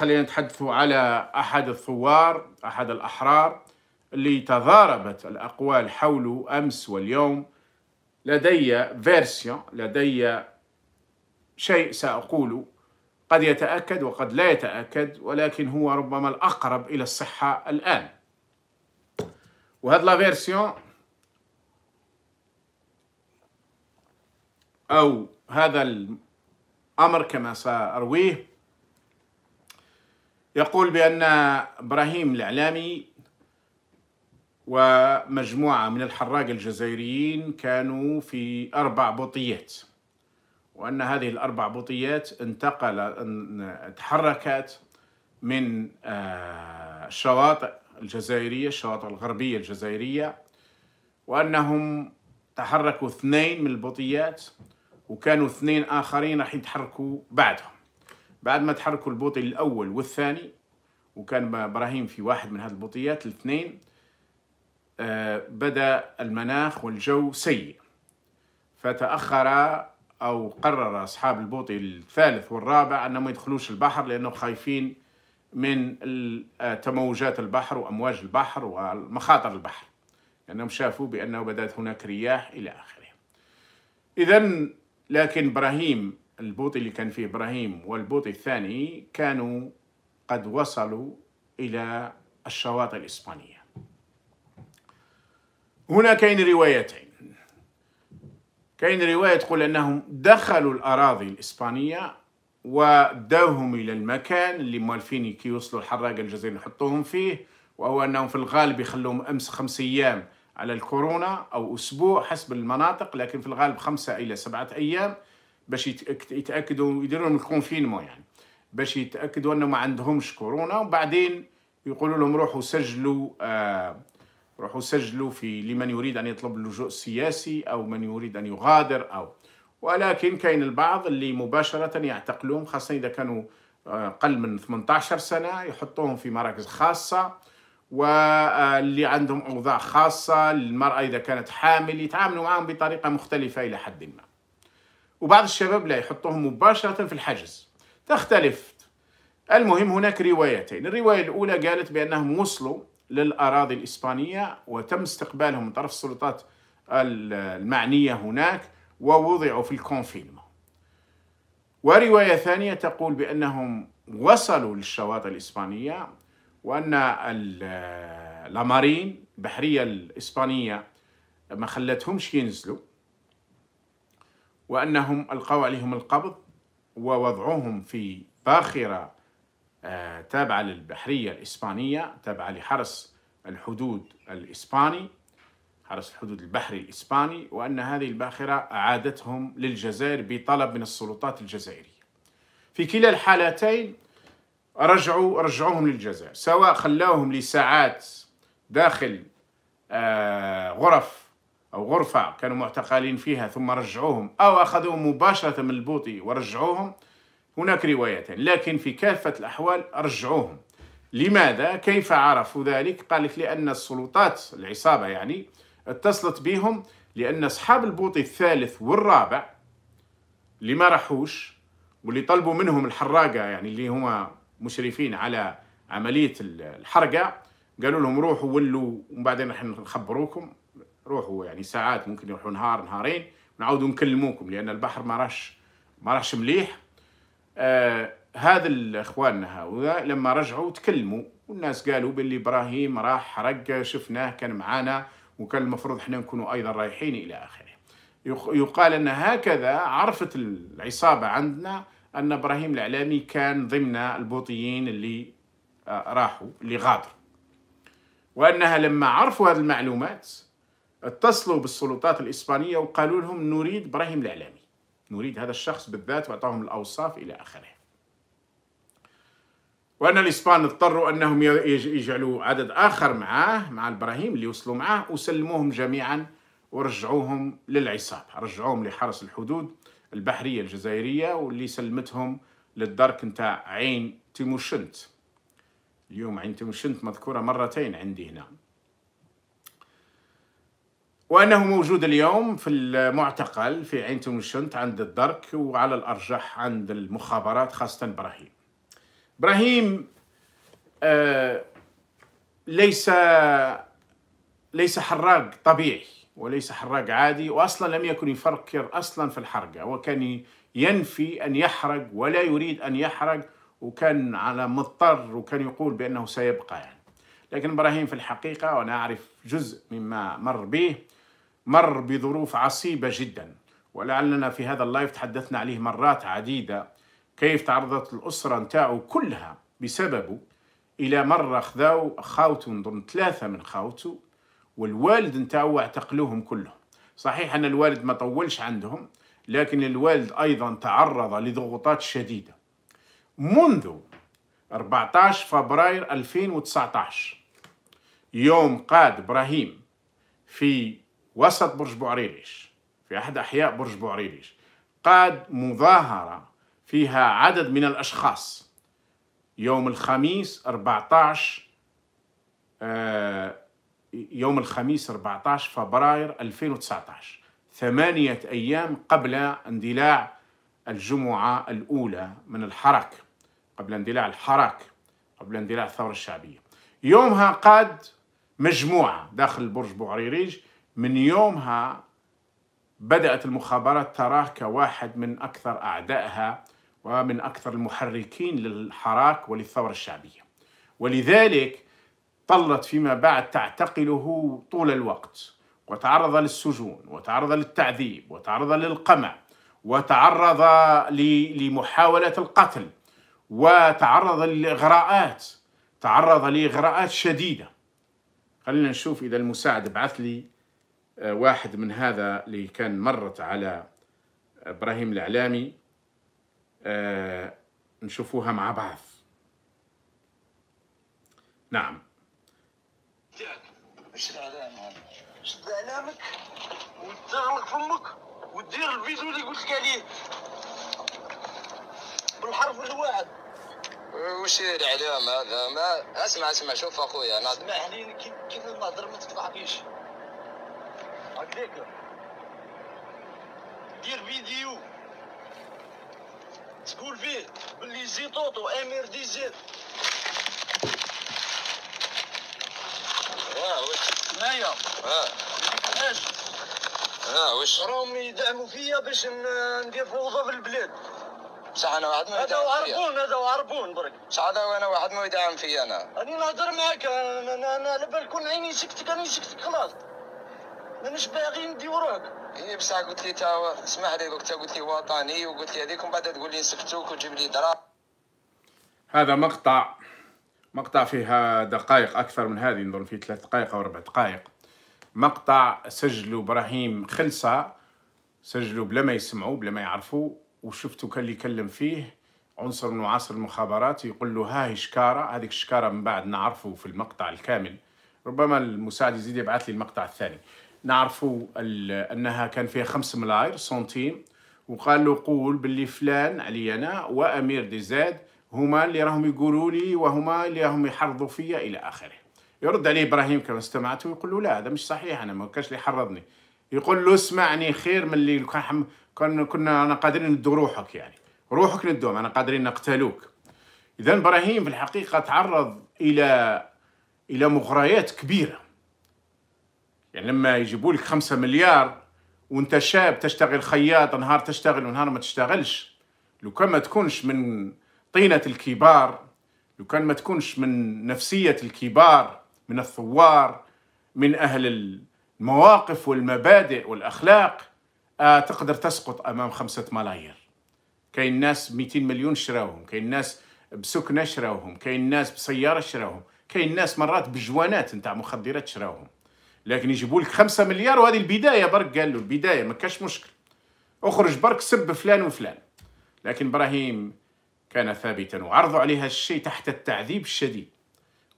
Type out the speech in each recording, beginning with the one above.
خلينا نتحدث على أحد الثوار أحد الأحرار اللي تضاربت الأقوال حوله أمس واليوم لدي فيرسيون لدي شيء سأقوله قد يتأكد وقد لا يتأكد ولكن هو ربما الأقرب إلى الصحة الآن وهذا لا فيرسيون أو هذا الأمر كما سأرويه يقول بأن إبراهيم الإعلامي ومجموعة من الحراق الجزائريين كانوا في أربع بطيات وأن هذه الأربع بطيات انتقل تحركت من آه، الشواطئ الجزائرية الشواطئ الغربية الجزائرية وأنهم تحركوا اثنين من البطيات وكانوا اثنين آخرين راح يتحركوا بعدهم بعد ما تحركوا البوطي الأول والثاني وكان إبراهيم في واحد من هذه البوطيات الاثنين آه، بدأ المناخ والجو سيء فتأخر أو قرر أصحاب البوطي الثالث والرابع أنهم ما يدخلوش البحر لأنهم خايفين من آه، تموجات البحر وأمواج البحر ومخاطر البحر لأنهم شافوا بأنه بدأت هناك رياح إلى آخره إذا لكن إبراهيم البوطي اللي كان فيه إبراهيم والبوطي الثاني كانوا قد وصلوا إلى الشواطئ الإسبانية هنا كاين روايتين كاين رواية تقول أنهم دخلوا الأراضي الإسبانية وداوهم إلى المكان اللي موالفين كي يوصلوا الحراقة الجزائر يحطوهم فيه وهو أنهم في الغالب يخلوهم أمس خمس أيام على الكورونا أو أسبوع حسب المناطق لكن في الغالب خمسة إلى سبعة أيام باش يتاكدوا يديروا لهم الكونفينمون يعني باش يتاكدوا انه ما عندهمش كورونا وبعدين يقولوا لهم روحوا سجلوا آه روحوا سجلوا في لمن يريد ان يطلب اللجوء السياسي او من يريد ان يغادر او ولكن كاين البعض اللي مباشره يعتقلوهم خاصه اذا كانوا اقل آه، من 18 سنه يحطوهم في مراكز خاصه واللي عندهم اوضاع خاصه للمراه اذا كانت حامل يتعاملوا معهم بطريقه مختلفه الى حد ما وبعض الشباب لا يحطوهم مباشرة في الحجز تختلف المهم هناك روايتين الرواية الأولى قالت بأنهم وصلوا للأراضي الإسبانية وتم استقبالهم من طرف السلطات المعنية هناك ووضعوا في الكونفينما ورواية ثانية تقول بأنهم وصلوا للشواطئ الإسبانية وأن لامارين البحرية الإسبانية ما خلتهمش ينزلوا وأنهم ألقوا عليهم القبض ووضعوهم في باخرة آه، تابعة للبحرية الإسبانية تابعة لحرس الحدود الإسباني حرس الحدود البحري الإسباني وأن هذه الباخرة أعادتهم للجزائر بطلب من السلطات الجزائرية في كلا الحالتين رجعوا رجعوهم للجزائر سواء خلاوهم لساعات داخل آه، غرف أو غرفة كانوا معتقلين فيها ثم رجعوهم أو أخذوهم مباشرة من البوطي ورجعوهم هناك روايتين لكن في كافة الأحوال رجعوهم لماذا؟ كيف عرفوا ذلك؟ قالت لأن السلطات العصابة يعني اتصلت بهم لأن أصحاب البوطي الثالث والرابع اللي ما راحوش واللي طلبوا منهم الحراقة يعني اللي هما مشرفين على عملية الحرقة قالوا لهم روحوا ولوا ومن بعدين راح نخبروكم روحوا يعني ساعات ممكن يروحوا نهار نهارين نعاودوا نكلموكم لان البحر ما راش ما راش مليح آه هذا الاخواننا هؤلاء لما رجعوا تكلموا والناس قالوا باللي ابراهيم راح حرق شفناه كان معانا وكان المفروض احنا نكونوا ايضا رايحين الى اخره يقال ان هكذا عرفت العصابه عندنا ان ابراهيم الاعلامي كان ضمن البوطيين اللي آه، راحوا اللي غادروا وانها لما عرفوا هذه المعلومات اتصلوا بالسلطات الإسبانية وقالوا لهم نريد إبراهيم الإعلامي نريد هذا الشخص بالذات وأعطاهم الأوصاف إلى آخره وأن الإسبان اضطروا أنهم يجعلوا عدد آخر معاه مع إبراهيم اللي وصلوا معاه وسلموهم جميعا ورجعوهم للعصابة رجعوهم لحرس الحدود البحرية الجزائرية واللي سلمتهم للدرك نتاع عين تيموشنت اليوم عين تيموشنت مذكورة مرتين عندي هنا وانه موجود اليوم في المعتقل في عين تونشنت عند الدرك وعلى الارجح عند المخابرات خاصه ابراهيم. ابراهيم آه، ليس ليس حراق طبيعي وليس حراق عادي واصلا لم يكن يفكر اصلا في الحرقه وكان ينفي ان يحرق ولا يريد ان يحرق وكان على مضطر وكان يقول بانه سيبقى يعني. لكن ابراهيم في الحقيقه وانا اعرف جزء مما مر به مر بظروف عصيبة جدا ولعلنا في هذا اللايف تحدثنا عليه مرات عديدة كيف تعرضت الأسرة نتاعو كلها بسببه إلى مرة خذاو خاوته نظن ثلاثة من خاوته والوالد نتاعو اعتقلوهم كلهم صحيح أن الوالد ما طولش عندهم لكن الوالد أيضا تعرض لضغوطات شديدة منذ 14 فبراير 2019 يوم قاد إبراهيم في وسط برج بوعريريش في أحد أحياء برج بوعريريش قاد مظاهرة فيها عدد من الأشخاص يوم الخميس 14 آه، يوم الخميس 14 فبراير 2019 ثمانية أيام قبل اندلاع الجمعة الأولى من الحراك قبل اندلاع الحراك قبل اندلاع الثورة الشعبية يومها قاد مجموعة داخل برج بوعريريج من يومها بدأت المخابرات تراه كواحد من أكثر أعدائها ومن أكثر المحركين للحراك وللثورة الشعبية ولذلك ظلت فيما بعد تعتقله طول الوقت وتعرض للسجون وتعرض للتعذيب وتعرض للقمع وتعرض لمحاولة القتل وتعرض للإغراءات تعرض لإغراءات شديدة خلينا نشوف إذا المساعد بعث لي واحد من هذا اللي كان مرت على ابراهيم الاعلامي آه، نشوفوها مع بعض نعم ايش الاعلام هذا؟ شد اعلامك وتغلق فمك ودير الفيديو اللي قلت لك عليه بالحرف الواحد وش الاعلام هذا ما اسمع اسمع شوف اخويا انا اسمعني كيف كيف المهضر ما تقطعكيش هكذاك دير فيديو تقول فيه بلي زي امير دي زيت واه واش هنايا اه علاش اه واش راهم يدعموا فيا باش ندير فوضى في البلاد بصح انا واحد ما هذا وعربون هذا عربون برك بصح هذا انا واحد ما يدعم فيا انا راني نهضر معاك انا على بالكون عيني سكتك راني سكتك خلاص مانيش باغي نديروك يعني إيه، بصح قلت لي تا اسمح لي قلت تا قلت لي وطني وقلت لي هذيك ومن بعد تقول لي نسكتوك وتجيب لي دراهم هذا مقطع مقطع فيها دقائق أكثر من هذه نظن فيه ثلاث دقائق أو أربع دقائق مقطع سجلوا إبراهيم خلصة سجلوا بلا ما يسمعوا بلا ما يعرفوا وشفتوا كان اللي يكلم فيه عنصر من عصر المخابرات يقول له هاي شكارة هذيك الشكارة من بعد نعرفه في المقطع الكامل ربما المساعد يزيد يبعث لي المقطع الثاني نعرفوا انها كان فيها خمس ملاير سنتيم وقال له قول باللي فلان علي انا وامير دي زاد هما اللي راهم يقولوا لي وهما اللي راهم يحرضوا فيا الى اخره يرد عليه ابراهيم كما استمعت ويقول له لا هذا مش صحيح انا ما كانش اللي حرضني يقول له اسمعني خير من اللي كان كنا انا قادرين ندو روحك يعني روحك ندوم انا قادرين نقتلوك اذا ابراهيم في الحقيقه تعرض الى الى مغريات كبيره يعني لما يجيبوا لك 5 مليار وانت شاب تشتغل خياط نهار تشتغل ونهار ما تشتغلش لو كان ما تكونش من طينة الكبار لو كان ما تكونش من نفسية الكبار من الثوار من أهل المواقف والمبادئ والأخلاق آه تقدر تسقط أمام خمسة ملايير كاين ناس 200 مليون شراوهم كاين ناس بسكنة شراوهم كاين ناس بسيارة شراوهم كاين ناس مرات بجوانات نتاع مخدرات شراوهم لكن يجيبوا لك 5 مليار وهذه البدايه برك قال له البدايه ما كاش مشكل اخرج برك سب فلان وفلان لكن ابراهيم كان ثابتا وعرضوا عليه الشيء تحت التعذيب الشديد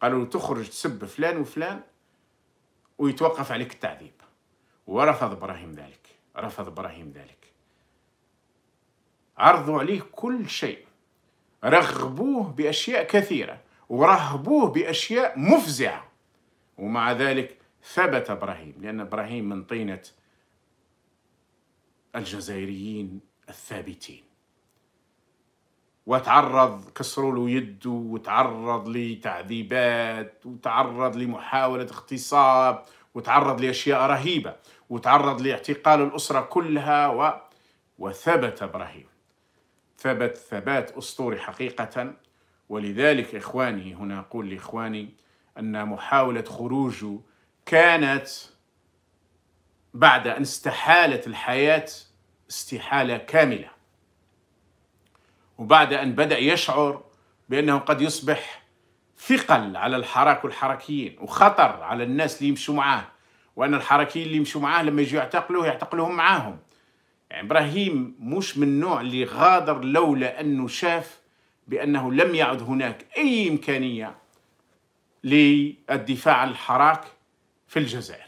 قالوا تخرج تسب فلان وفلان ويتوقف عليك التعذيب ورفض ابراهيم ذلك رفض ابراهيم ذلك عرضوا عليه كل شيء رغبوه باشياء كثيره ورهبوه باشياء مفزعه ومع ذلك ثبت ابراهيم لان ابراهيم من طينه الجزائريين الثابتين وتعرض كسروا له يده وتعرض لتعذيبات وتعرض لمحاولة اغتصاب وتعرض لأشياء رهيبة وتعرض لاعتقال الأسرة كلها و... وثبت إبراهيم ثبت ثبات أسطوري حقيقة ولذلك إخواني هنا أقول لإخواني أن محاولة خروجه كانت بعد أن استحالت الحياة استحالة كاملة وبعد أن بدأ يشعر بأنه قد يصبح ثقل على الحراك والحركيين وخطر على الناس اللي يمشوا معاه وأن الحركيين اللي يمشوا معاه لما يجوا يعتقلوه يعتقلوهم معاهم يعني إبراهيم مش من النوع اللي غادر لولا أنه شاف بأنه لم يعد هناك أي إمكانية للدفاع عن الحراك في الجزائر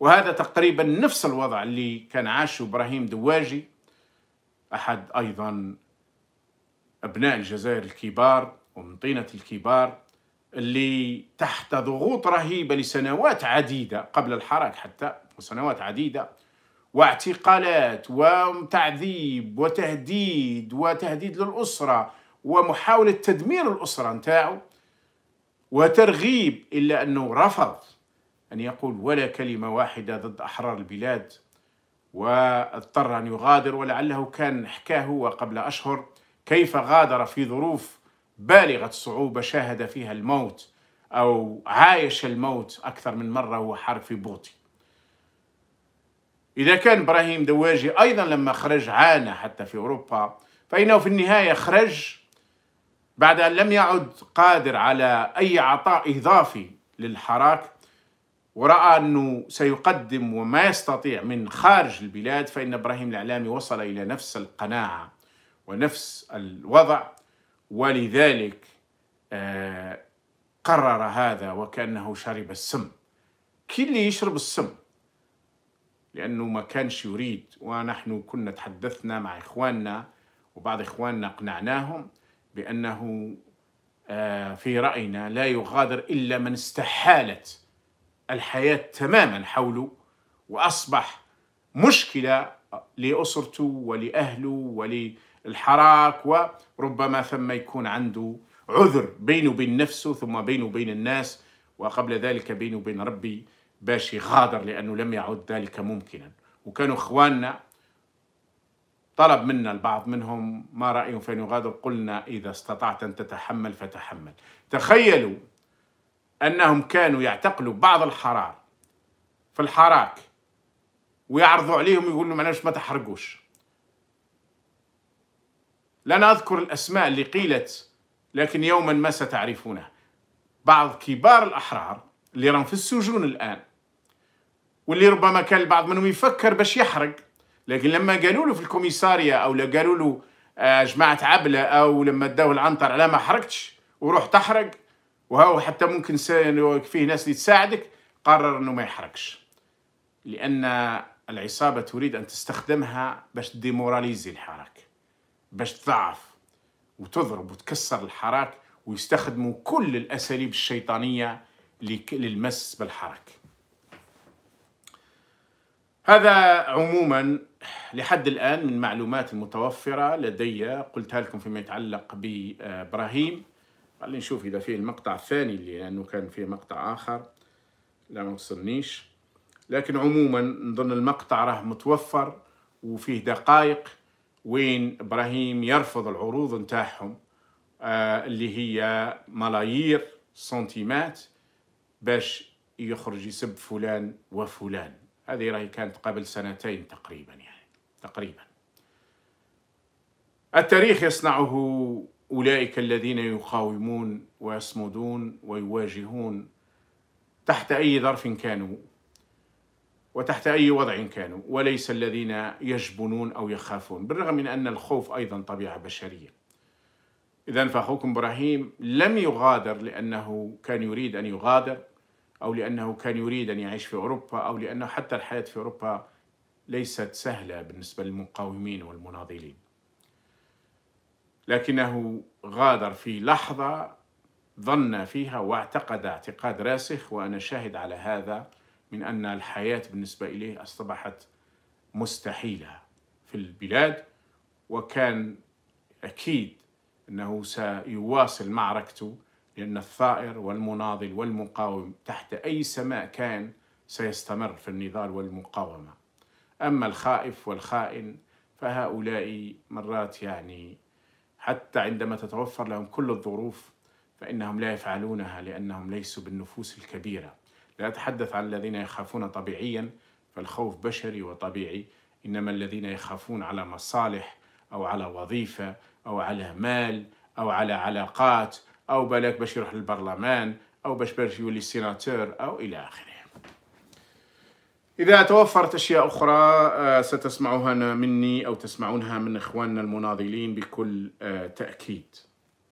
وهذا تقريبا نفس الوضع اللي كان عاشه إبراهيم دواجي أحد أيضا أبناء الجزائر الكبار ومن طينة الكبار اللي تحت ضغوط رهيبة لسنوات عديدة قبل الحراك حتى وسنوات عديدة واعتقالات وتعذيب وتهديد وتهديد للأسرة ومحاولة تدمير الأسرة نتاعو وترغيب إلا أنه رفض أن يقول ولا كلمة واحدة ضد أحرار البلاد واضطر أن يغادر ولعله كان حكاه هو قبل أشهر كيف غادر في ظروف بالغة الصعوبة شاهد فيها الموت أو عايش الموت أكثر من مرة هو حارب في بوطي إذا كان إبراهيم دواجي أيضا لما خرج عانى حتى في أوروبا فإنه في النهاية خرج بعد أن لم يعد قادر على أي عطاء إضافي للحراك ورأى أنه سيقدم وما يستطيع من خارج البلاد فإن إبراهيم الإعلامي وصل إلى نفس القناعة ونفس الوضع ولذلك آه، قرر هذا وكأنه شرب السم كل اللي يشرب السم لأنه ما كانش يريد ونحن كنا تحدثنا مع إخواننا وبعض إخواننا قنعناهم بأنه آه، في رأينا لا يغادر إلا من استحالت الحياة تماما حوله وأصبح مشكلة لأسرته ولأهله وللحراك وربما ثم يكون عنده عذر بينه وبين نفسه ثم بينه وبين الناس وقبل ذلك بينه وبين ربي باش يغادر لأنه لم يعد ذلك ممكنا وكانوا إخواننا طلب منا البعض منهم ما رأيهم فأن يغادر قلنا إذا استطعت أن تتحمل فتحمل تخيلوا أنهم كانوا يعتقلوا بعض الحرار في الحراك ويعرضوا عليهم يقولوا لهم علاش ما تحرقوش لن أذكر الأسماء اللي قيلت لكن يوما ما ستعرفونه بعض كبار الأحرار اللي راهم في السجون الآن واللي ربما كان البعض منهم يفكر باش يحرق لكن لما قالوا له في الكوميسارية أو قالوا له آه، جماعة عبلة أو لما داوه العنطر على ما حرقتش وروح تحرق وهو حتى ممكن يعني فيه ناس اللي تساعدك قرر انه ما يحركش لان العصابه تريد ان تستخدمها باش ديموراليزي الحراك باش تضعف وتضرب وتكسر الحراك ويستخدموا كل الاساليب الشيطانيه للمس بالحراك هذا عموما لحد الان من معلومات المتوفره لدي قلتها لكم فيما يتعلق بابراهيم خلينا نشوف اذا فيه المقطع الثاني لانه كان فيه مقطع اخر لا ما وصلنيش لكن عموما نظن المقطع راه متوفر وفيه دقائق وين ابراهيم يرفض العروض نتاعهم آه، اللي هي ملايير سنتيمات باش يخرج يسب فلان وفلان هذه راهي كانت قبل سنتين تقريبا يعني تقريبا التاريخ يصنعه أولئك الذين يقاومون ويصمدون ويواجهون تحت أي ظرف كانوا وتحت أي وضع كانوا وليس الذين يجبنون أو يخافون بالرغم من أن الخوف أيضا طبيعة بشرية إذا فأخوكم إبراهيم لم يغادر لأنه كان يريد أن يغادر أو لأنه كان يريد أن يعيش في أوروبا أو لأنه حتى الحياة في أوروبا ليست سهلة بالنسبة للمقاومين والمناضلين لكنه غادر في لحظة ظن فيها واعتقد اعتقاد راسخ وأنا شاهد على هذا من أن الحياة بالنسبة إليه أصبحت مستحيلة في البلاد وكان أكيد أنه سيواصل معركته لأن الثائر والمناضل والمقاوم تحت أي سماء كان سيستمر في النضال والمقاومة أما الخائف والخائن فهؤلاء مرات يعني حتى عندما تتوفر لهم كل الظروف فإنهم لا يفعلونها لأنهم ليسوا بالنفوس الكبيرة لا أتحدث عن الذين يخافون طبيعيا فالخوف بشري وطبيعي إنما الذين يخافون على مصالح أو على وظيفة أو على مال أو على علاقات أو بالك باش يروح للبرلمان أو باش باش يولي سيناتور أو إلى آخره إذا توفرت أشياء أخرى آه، ستسمعها مني أو تسمعونها من إخواننا المناضلين بكل آه، تأكيد